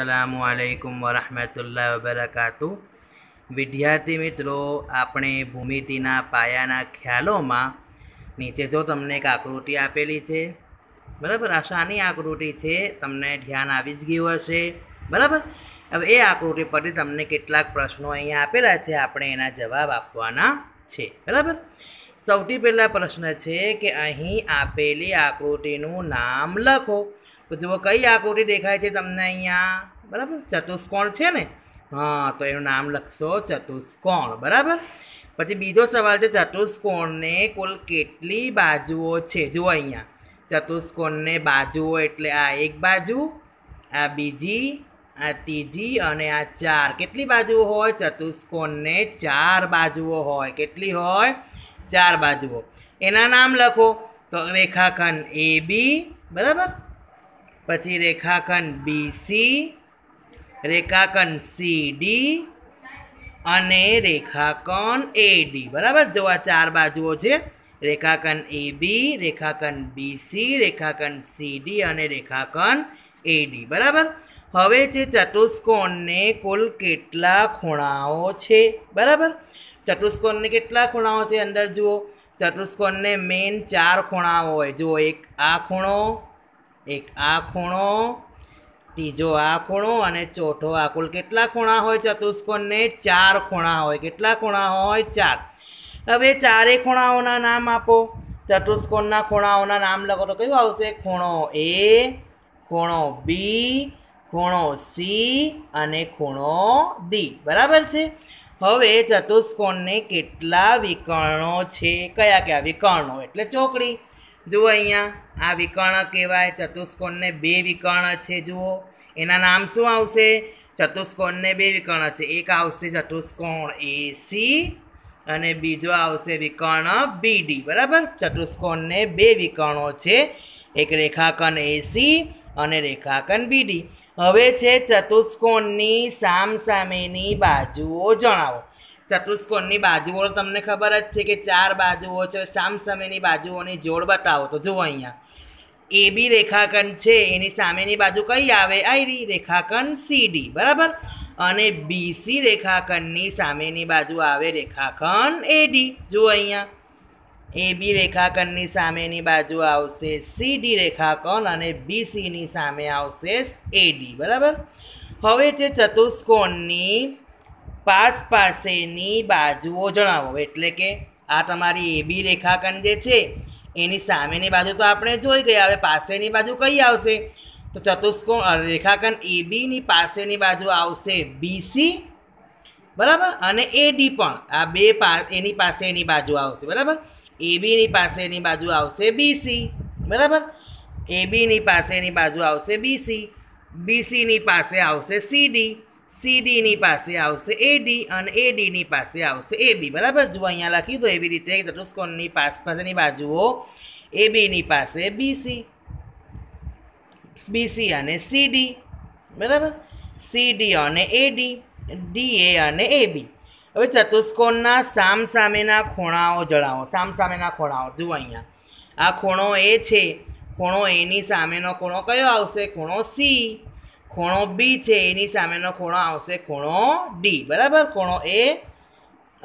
અસલામ આલૈકુમ વરહમતુલ્લા વબરકાતુ વિદ્યાર્થી મિત્રો આપણે ભૂમિતિના પાયાના ખ્યાલોમાં નીચે જો તમને એક આકૃતિ આપેલી છે બરાબર આશાની આકૃતિ છે તમને ધ્યાન આવી જ ગયું હશે બરાબર હવે એ આકૃતિ પરથી તમને કેટલાક પ્રશ્નો અહીંયા આપેલા છે આપણે એના જવાબ આપવાના છે બરાબર સૌથી પહેલાં પ્રશ્ન છે કે અહીં આપેલી આકૃતિનું નામ લખો તો જુઓ કઈ આકૃતિ દેખાય છે તમને અહીંયા બરાબર ચતુષ્કોણ છે ને હા તો એનું નામ લખશો ચતુષ્કોણ બરાબર પછી બીજો સવાલ છે ચતુષ્કોણને કુલ કેટલી બાજુઓ છે જુઓ અહીંયા ચતુષ્કોણને બાજુઓ એટલે આ એક બાજુ આ બીજી આ ત્રીજી અને આ ચાર કેટલી બાજુઓ હોય ચતુષ્કોણને ચાર બાજુઓ હોય કેટલી હોય ચાર બાજુઓ એના નામ લખો તો રેખાખંડ એ બી બરાબર પછી રેખાખંડ બીસી રેખાખંડ સીડી અને રેખાખંડ એડી બરાબર જોવા ચાર બાજુઓ છે રેખાખંડ બી રેખાખંડ બીસી રેખાખંડ સીડી અને રેખાખંડ એડી બરાબર હવે જે ચતુષ્કોણને કુલ કેટલા ખૂણાઓ છે બરાબર ચતુષ્કોણને કેટલા ખૂણાઓ છે અંદર જુઓ ચતુષ્કોણને મેઇન ચાર ખૂણાઓ હોય જુઓ એક આ ખૂણો એક આ ખૂણો ત્રીજો આ ખૂણો અને ચોથો આ કુલ કેટલા ખૂણા હોય ચતુષ્કોણને ચાર ખૂણા હોય કેટલા ખૂણા હોય ચાર હવે ચારે ખૂણાઓના નામ આપો ચતુષ્કોણના ખૂણાઓના નામ લખો તો કયું આવશે ખૂણો એ ખૂણો બી ખૂણો સી અને ખૂણો ડી બરાબર છે હવે ચતુષ્કોણને કેટલા વિકર્ણો છે કયા કયા વિકર્ણો એટલે ચોકડી જુઓ અહીંયા આ વિકર્ણ કહેવાય ચતુષ્કોણને બે વિકર્ણ છે જુઓ એના નામ શું આવશે ચતુષ્કોણને બે વિકર્ણ છે એક આવશે ચતુષ્કોણ એસી અને બીજો આવશે વિકર્ણ બીડી બરાબર ચતુષ્કોણને બે વિકર્ણો છે એક રેખાખંડ એસી અને રેખાખંડ બીડી હવે છે ચતુષ્કોણની સામસામેની બાજુઓ જણાવો ચતુષ્કોણની બાજુઓ તમને ખબર જ છે કે ચાર બાજુઓ છે સામસામેની બાજુઓની જોડ બતાવો તો જુઓ અહીંયા એ બી રેખાખંડ છે એની સામેની બાજુ કઈ આવે આઈડી રેખાખંડ સીડી બરાબર અને બીસી રેખાખંડની સામેની બાજુ આવે રેખાખંડ એડી જુઓ અહીંયા એ બી રેખાખંડની સામેની બાજુ આવશે સીડી રેખાખંડ અને બીસીની સામે આવશે એડી બરાબર હવે જે ચતુષ્કોણની પાસ પાસેની બાજુઓ જણાવો એટલે કે આ તમારી એબી રેખાખંડ જે છે એની સામેની બાજુ તો આપણે જોઈ ગયા હવે પાસેની બાજુ કઈ આવશે તો ચતુષ્કોણ રેખાખંડ એબીની પાસેની બાજુ આવશે બીસી બરાબર અને એડી પણ આ બે એની પાસેની બાજુ આવશે બરાબર એબીની પાસેની બાજુ આવશે બીસી બરાબર એબીની પાસેની બાજુ આવશે બીસી બીસીની પાસે આવશે સીડી સીડીની પાસે આવશે એડી અને એડીની પાસે આવશે એબી બરાબર જુઓ અહીંયા લખી દો એવી રીતે ચતુષ્કોણની પાસ પાસેની બાજુઓ એબીની પાસે બીસી બીસી અને સીડી બરાબર સીડી અને એડી એ અને એબી હવે ચતુષ્કોણના સામસામેના ખૂણાઓ જણાવો સામેના ખૂણાઓ જુઓ અહીંયા આ ખૂણો એ છે ખૂણો એની સામેનો ખૂણો કયો આવશે ખૂણો સી ખૂણો બી છે એની સામેનો ખૂણો આવશે ખૂણો ડી બરાબર ખૂણો એ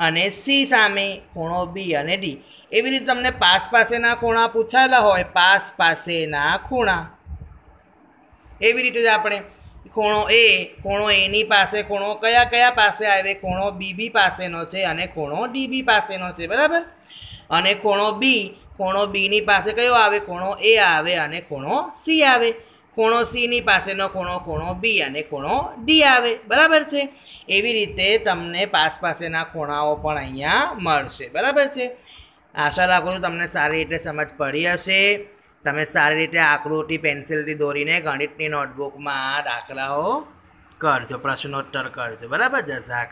અને સી સામે ખૂણો બી અને ડી એવી રીતે તમને પાસ પાસેના ખૂણા પૂછાયેલા હોય પાસ પાસેના ખૂણા એવી રીતે જ આપણે ખૂણો એ ખૂણો એની પાસે ખૂણો કયા કયા પાસે આવે ખૂણો બી પાસેનો છે અને ખૂણો ડી બી પાસેનો છે બરાબર અને ખૂણો બી ખૂણો બીની પાસે કયો આવે ખૂણો એ આવે અને ખૂણો સી આવે ખૂણો સીની પાસેનો ખૂણો ખૂણો બી અને ખૂણો ડી આવે બરાબર છે એવી રીતે તમને પાસ પાસેના ખૂણાઓ પણ અહીંયા મળશે બરાબર છે આશા રાખું છું તમને સારી રીતે સમજ પડી હશે તમે સારી રીતે આકૃતિ પેન્સિલથી દોરીને ગણિતની નોટબુકમાં દાખલાઓ કરજો પ્રશ્નોત્તર કરજો બરાબર જશે આ